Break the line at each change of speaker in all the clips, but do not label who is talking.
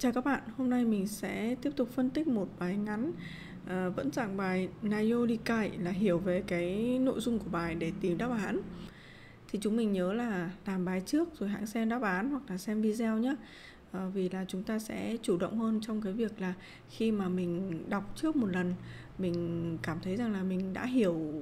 Chào các bạn, hôm nay mình sẽ tiếp tục phân tích một bài ngắn à, vẫn dạng bài Nayolikai là hiểu về cái nội dung của bài để tìm đáp án. Thì chúng mình nhớ là làm bài trước rồi hãng xem đáp án hoặc là xem video nhé. À, vì là chúng ta sẽ chủ động hơn trong cái việc là khi mà mình đọc trước một lần mình cảm thấy rằng là mình đã hiểu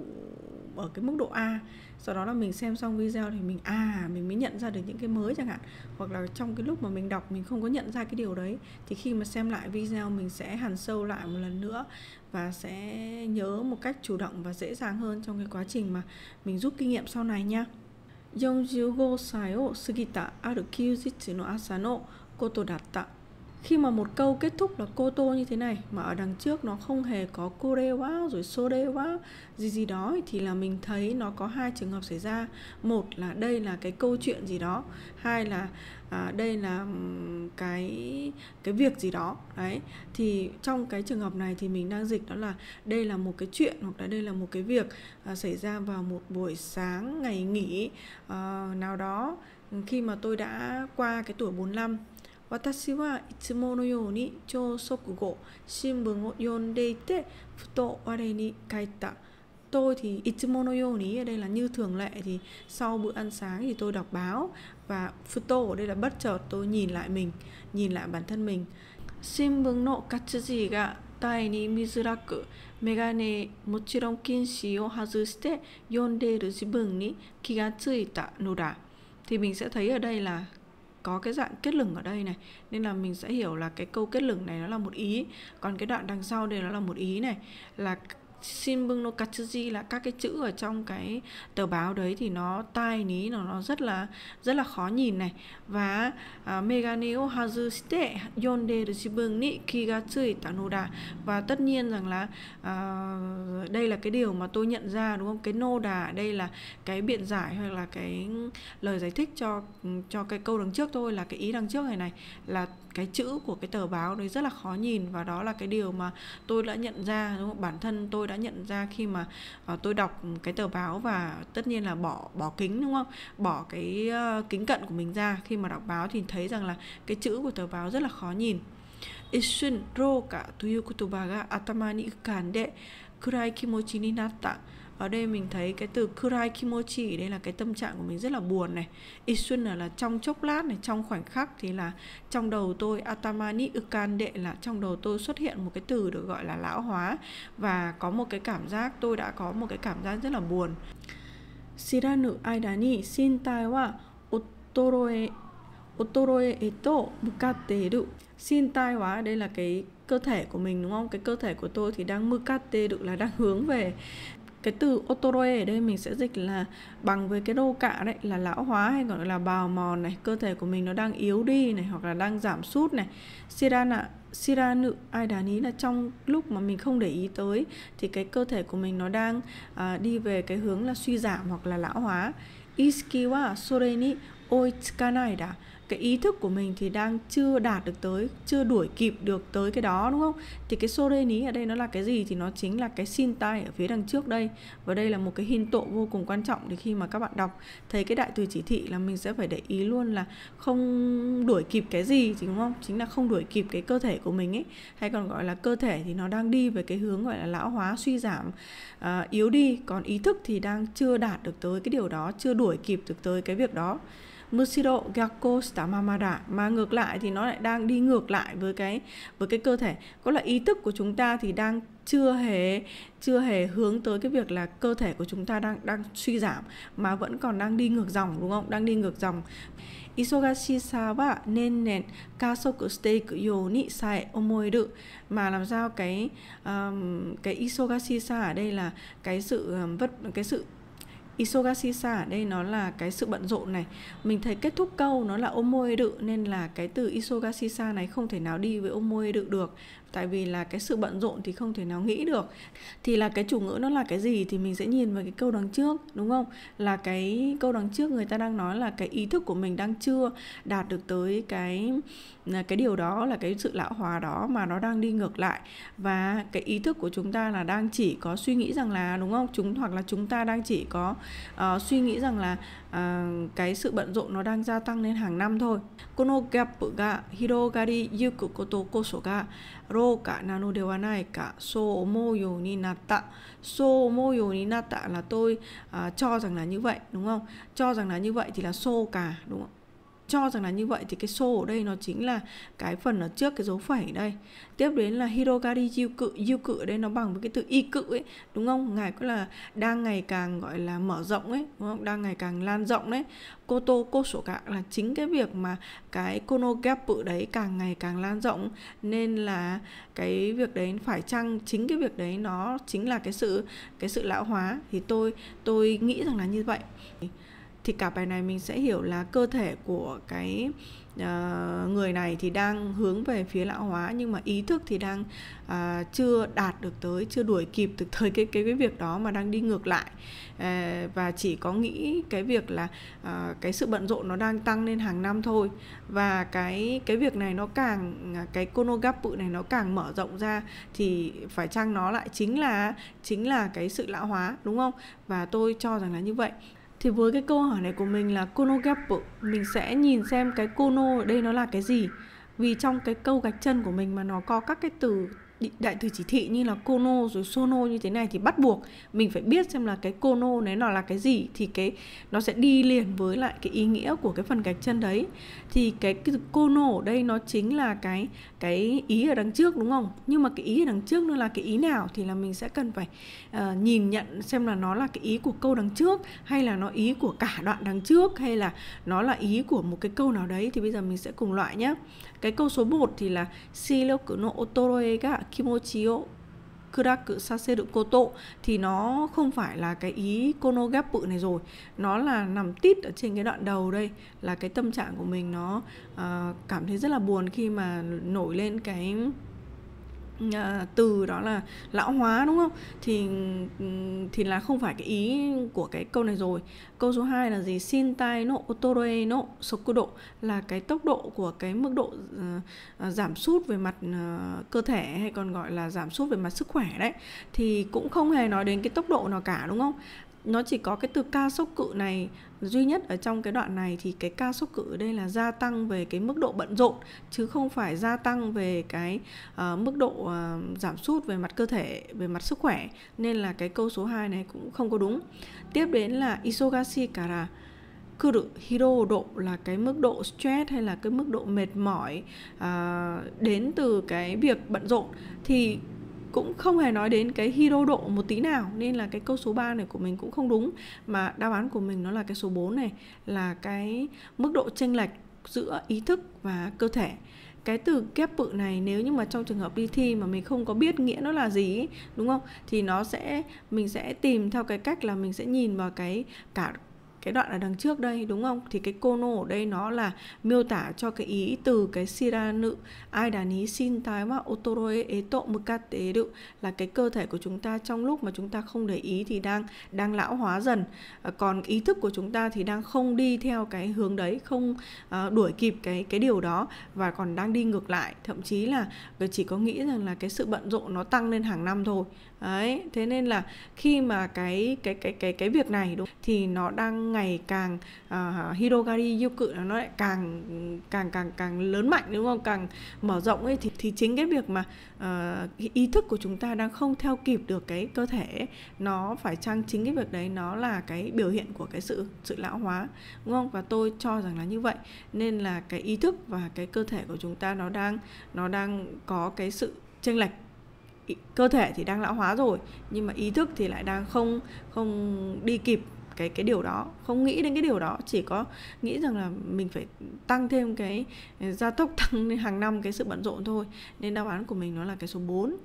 ở cái mức độ A sau đó là mình xem xong video thì mình à mình mới nhận ra được những cái mới chẳng hạn hoặc là trong cái lúc mà mình đọc mình không có nhận ra cái điều đấy thì khi mà xem lại video mình sẽ hàn sâu lại một lần nữa và sẽ nhớ một cách chủ động và dễ dàng hơn trong cái quá trình mà mình rút kinh nghiệm sau này nha 45歳を過ぎたある休日の朝のことだった khi mà một câu kết thúc là cô tô như thế này mà ở đằng trước nó không hề có cô đê wow rồi xô đê wow gì gì đó thì là mình thấy nó có hai trường hợp xảy ra một là đây là cái câu chuyện gì đó hai là à, đây là cái cái việc gì đó đấy thì trong cái trường hợp này thì mình đang dịch đó là đây là một cái chuyện hoặc là đây là một cái việc à, xảy ra vào một buổi sáng ngày nghỉ à, nào đó khi mà tôi đã qua cái tuổi 45私はいつものように朝食後新聞を読んでいてふと我に帰った。Tôi thì itsumonoyoni ở đây là như thường lệ thì sau bữa ăn sáng thì tôi đọc báo và futo ở đây là bất chợt tôi nhìn lại mình, nhìn lại bản thân mình. Shinbun no katsuji ga tai ni mizuraku megane mochiron kinshi o hazushite yonderu jibun ni kiga tsuita no da. Thì mình sẽ thấy ở đây là có cái dạng kết lửng ở đây này nên là mình sẽ hiểu là cái câu kết lửng này nó là một ý còn cái đoạn đằng sau đây nó là một ý này là Shinbun no Katsuji là các cái chữ ở trong cái tờ báo đấy thì nó tai ní nó nó rất là rất là khó nhìn này và uh, à, Megane o hazu shite yonderu shibun ni ki tsui tanoda và tất nhiên rằng là uh, đây là cái điều mà tôi nhận ra đúng không? Cái nô đà đây là cái biện giải hoặc là cái lời giải thích cho cho cái câu đằng trước thôi là cái ý đằng trước này này là cái chữ của cái tờ báo đấy rất là khó nhìn và đó là cái điều mà tôi đã nhận ra đúng không? Bản thân tôi tôi đã nhận ra khi mà uh, tôi đọc cái tờ báo và tất nhiên là bỏ bỏ kính đúng không bỏ cái uh, kính cận của mình ra khi mà đọc báo thì thấy rằng là cái chữ của tờ báo rất là khó nhìn 一瞬「ろうか」という言葉が頭に浮かんで暗い気持ちになった ở đây mình thấy cái từ kurai kimochi đây là cái tâm trạng của mình rất là buồn này isun là là trong chốc lát này trong khoảnh khắc thì là trong đầu tôi atamani ukan đệ là trong đầu tôi xuất hiện một cái từ được gọi là lão hóa và có một cái cảm giác tôi đã có một cái cảm giác rất là buồn shiranu aida aidani shintai wa otoroe otoroe eto mukateru shintai wa đây là cái cơ thể của mình đúng không cái cơ thể của tôi thì đang mukate được là đang hướng về cái từ otoroe ở đây mình sẽ dịch là bằng với cái đô cạ đấy là lão hóa hay còn gọi là bào mòn này cơ thể của mình nó đang yếu đi này hoặc là đang giảm sút này sirana sira nữ ai đá ní là trong lúc mà mình không để ý tới thì cái cơ thể của mình nó đang à, đi về cái hướng là suy giảm hoặc là lão hóa iski soreni sore ni cái ý thức của mình thì đang chưa đạt được tới chưa đuổi kịp được tới cái đó đúng không thì cái ní ở đây nó là cái gì thì nó chính là cái Xin tai ở phía đằng trước đây và đây là một cái hình tộ vô cùng quan trọng thì khi mà các bạn đọc thấy cái đại từ chỉ thị là mình sẽ phải để ý luôn là không đuổi kịp cái gì đúng không chính là không đuổi kịp cái cơ thể của mình ấy hay còn gọi là cơ thể thì nó đang đi về cái hướng gọi là lão hóa suy giảm à, yếu đi còn ý thức thì đang chưa đạt được tới cái điều đó chưa đuổi kịp được tới cái việc đó Mushiro Gyakko Stamamada mà ngược lại thì nó lại đang đi ngược lại với cái với cái cơ thể có là ý thức của chúng ta thì đang chưa hề chưa hề hướng tới cái việc là cơ thể của chúng ta đang đang suy giảm mà vẫn còn đang đi ngược dòng đúng không đang đi ngược dòng wa nen nen kasoku ni sai 忙しさは年々加速していくようにさえ思える mà làm sao cái um, cái 忙しさ ở đây là cái sự um, vất cái sự Isogashisa ở đây nó là cái sự bận rộn này Mình thấy kết thúc câu nó là omoedu Nên là cái từ Isogashisa này không thể nào đi với omoedu được tại vì là cái sự bận rộn thì không thể nào nghĩ được thì là cái chủ ngữ nó là cái gì thì mình sẽ nhìn vào cái câu đằng trước đúng không là cái câu đằng trước người ta đang nói là cái ý thức của mình đang chưa đạt được tới cái à, cái điều đó là cái sự lão hóa đó mà nó đang đi ngược lại và cái ý thức của chúng ta là đang chỉ có suy nghĩ rằng là đúng không chúng hoặc là chúng ta đang chỉ có uh, suy nghĩ rằng là uh, cái sự bận rộn nó đang gia tăng lên hàng năm thôi kono gap ga hirogari yuku koto koso ga ろうかなのではないかそう思うようになった so nata nata so là tôi uh, cho rằng là như vậy đúng không cho rằng là như vậy thì là so cả đúng không cho rằng là như vậy thì cái số ở đây nó chính là cái phần ở trước cái dấu phẩy đây tiếp đến là hirogari yu cự yu cự ở đây nó bằng với cái từ y cự ấy đúng không ngài cũng là đang ngày càng gọi là mở rộng ấy đúng không đang ngày càng lan rộng đấy koto cô sổ cả là chính cái việc mà cái kono gapu đấy càng ngày càng lan rộng nên là cái việc đấy phải chăng chính cái việc đấy nó chính là cái sự cái sự lão hóa thì tôi tôi nghĩ rằng là như vậy thì cả bài này mình sẽ hiểu là cơ thể của cái uh, người này thì đang hướng về phía lão hóa nhưng mà ý thức thì đang uh, chưa đạt được tới chưa đuổi kịp được thời cái cái cái việc đó mà đang đi ngược lại uh, và chỉ có nghĩ cái việc là uh, cái sự bận rộn nó đang tăng lên hàng năm thôi và cái cái việc này nó càng cái konogapu này nó càng mở rộng ra thì phải chăng nó lại chính là chính là cái sự lão hóa đúng không và tôi cho rằng là như vậy thì với cái câu hỏi này của mình là kono gappo mình sẽ nhìn xem cái kono ở đây nó là cái gì vì trong cái câu gạch chân của mình mà nó có các cái từ đại từ chỉ thị như là kono rồi sono như thế này thì bắt buộc mình phải biết xem là cái kono đấy nó là cái gì thì cái nó sẽ đi liền với lại cái ý nghĩa của cái phần gạch chân đấy thì cái, cái kono ở đây nó chính là cái cái ý ở đằng trước đúng không nhưng mà cái ý ở đằng trước nó là cái ý nào thì là mình sẽ cần phải uh, nhìn nhận xem là nó là cái ý của câu đằng trước hay là nó ý của cả đoạn đằng trước hay là nó là ý của một cái câu nào đấy thì bây giờ mình sẽ cùng loại nhé cái câu số 1 thì là silo lo kuno otoroe ga kimochi o kuraku saseru koto thì nó không phải là cái ý konogapu này rồi nó là nằm tít ở trên cái đoạn đầu đây là cái tâm trạng của mình nó uh, cảm thấy rất là buồn khi mà nổi lên cái Ờ, từ đó là lão hóa đúng không thì ừ, thì là không phải cái ý của cái câu này rồi câu số 2 là gì xin tai nộ otoroe nộ độ là cái tốc độ của cái mức độ uh, giảm sút về mặt uh, cơ thể hay còn gọi là giảm sút về mặt sức khỏe đấy thì cũng không hề nói đến cái tốc độ nào cả đúng không nó chỉ có cái từ ca sốc cự này duy nhất ở trong cái đoạn này thì cái ca sốc cự ở đây là gia tăng về cái mức độ bận rộn chứ không phải gia tăng về cái uh, mức độ uh, giảm sút về mặt cơ thể về mặt sức khỏe nên là cái câu số 2 này cũng không có đúng tiếp đến là isogashi kara kuru hiro độ là cái mức độ stress hay là cái mức độ mệt mỏi uh, đến từ cái việc bận rộn thì cũng không hề nói đến cái hero độ một tí nào nên là cái câu số 3 này của mình cũng không đúng mà đáp án của mình nó là cái số 4 này là cái mức độ chênh lệch giữa ý thức và cơ thể cái từ kép bự này nếu như mà trong trường hợp đi thi mà mình không có biết nghĩa nó là gì đúng không thì nó sẽ mình sẽ tìm theo cái cách là mình sẽ nhìn vào cái cả cái đoạn ở đằng trước đây đúng không thì cái cô nô ở đây nó là miêu tả cho cái ý từ cái siranu ai đà ní xin tái mà otoroe eto mukate đự là cái cơ thể của chúng ta trong lúc mà chúng ta không để ý thì đang đang lão hóa dần à, còn ý thức của chúng ta thì đang không đi theo cái hướng đấy không à, đuổi kịp cái cái điều đó và còn đang đi ngược lại thậm chí là chỉ có nghĩ rằng là cái sự bận rộn nó tăng lên hàng năm thôi đấy thế nên là khi mà cái cái cái cái cái việc này đúng thì nó đang ngày càng uh, Hidogari cự nó lại càng càng càng càng lớn mạnh đúng không càng mở rộng ấy thì, thì chính cái việc mà uh, ý thức của chúng ta đang không theo kịp được cái cơ thể ấy, nó phải chăng chính cái việc đấy nó là cái biểu hiện của cái sự sự lão hóa đúng không và tôi cho rằng là như vậy nên là cái ý thức và cái cơ thể của chúng ta nó đang nó đang có cái sự chênh lệch cơ thể thì đang lão hóa rồi nhưng mà ý thức thì lại đang không không đi kịp cái cái điều đó không nghĩ đến cái điều đó chỉ có nghĩ rằng là mình phải tăng thêm cái gia tốc tăng hàng năm cái sự bận rộn thôi nên đáp án của mình nó là cái số 4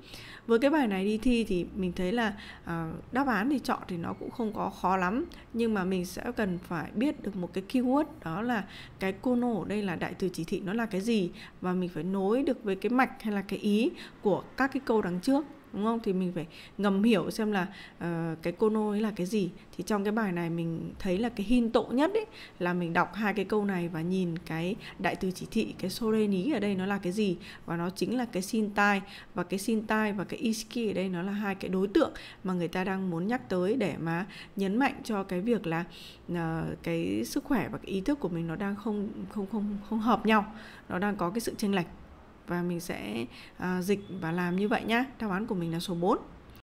với cái bài này đi thi thì mình thấy là uh, đáp án thì chọn thì nó cũng không có khó lắm nhưng mà mình sẽ cần phải biết được một cái keyword đó là cái kono ở đây là đại từ chỉ thị nó là cái gì và mình phải nối được với cái mạch hay là cái ý của các cái câu đằng trước đúng không thì mình phải ngầm hiểu xem là uh, cái cô nô ấy là cái gì thì trong cái bài này mình thấy là cái hin tộ nhất ấy là mình đọc hai cái câu này và nhìn cái đại từ chỉ thị cái soreni ở đây nó là cái gì và nó chính là cái sintai và cái sintai và cái iski ở đây nó là hai cái đối tượng mà người ta đang muốn nhắc tới để mà nhấn mạnh cho cái việc là uh, cái sức khỏe và cái ý thức của mình nó đang không không không không hợp nhau nó đang có cái sự chênh lệch và mình sẽ uh, dịch và làm như vậy nhá. Đáp án của mình là số 4.